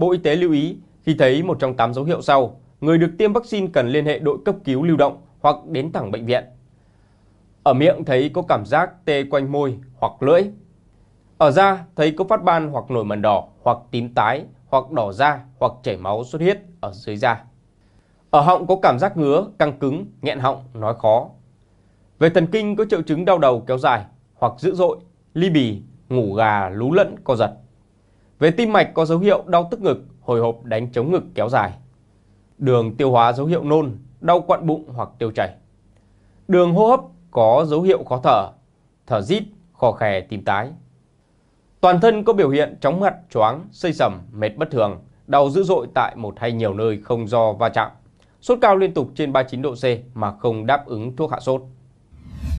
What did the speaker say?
Bộ Y tế lưu ý, khi thấy một trong 8 dấu hiệu sau, người được tiêm vaccine cần liên hệ đội cấp cứu lưu động hoặc đến thẳng bệnh viện. Ở miệng thấy có cảm giác tê quanh môi hoặc lưỡi. Ở da thấy có phát ban hoặc nổi mẩn đỏ hoặc tím tái hoặc đỏ da hoặc chảy máu xuất huyết ở dưới da. Ở họng có cảm giác ngứa, căng cứng, nghẹn họng, nói khó. Về thần kinh có triệu chứng đau đầu kéo dài hoặc dữ dội, ly bì, ngủ gà, lú lẫn, co giật. Về tim mạch có dấu hiệu đau tức ngực, hồi hộp đánh chống ngực kéo dài. Đường tiêu hóa dấu hiệu nôn, đau quặn bụng hoặc tiêu chảy. Đường hô hấp có dấu hiệu khó thở, thở rít, khò khè tìm tái. Toàn thân có biểu hiện chóng mặt, choáng, xây sẩm, mệt bất thường, đau dữ dội tại một hay nhiều nơi không do va chạm. Sốt cao liên tục trên 39 độ C mà không đáp ứng thuốc hạ sốt.